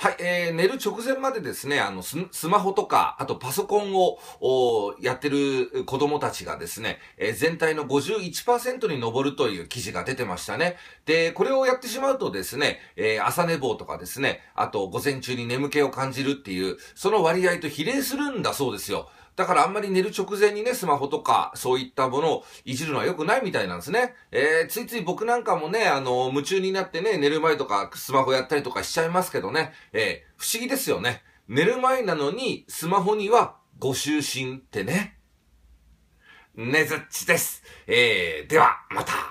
はい、えー、寝る直前までですね、あのス、スマホとか、あとパソコンを、やってる子供たちがですね、えー、全体の51%に上るという記事が出てましたね。で、これをやってしまうとですね、えー、朝寝坊とかですね、あと午前中に眠気を感じるっていう、その割合と比例するんだそうですよ。だからあんまり寝る直前にね、スマホとか、そういったものをいじるのは良くないみたいなんですね。えー、ついつい僕なんかもね、あの、夢中になってね、寝る前とか、スマホやったりとかしちゃいますけどね、えー、不思議ですよね。寝る前なのに、スマホには、ご就寝ってね。ねずっちです。えー、では、また。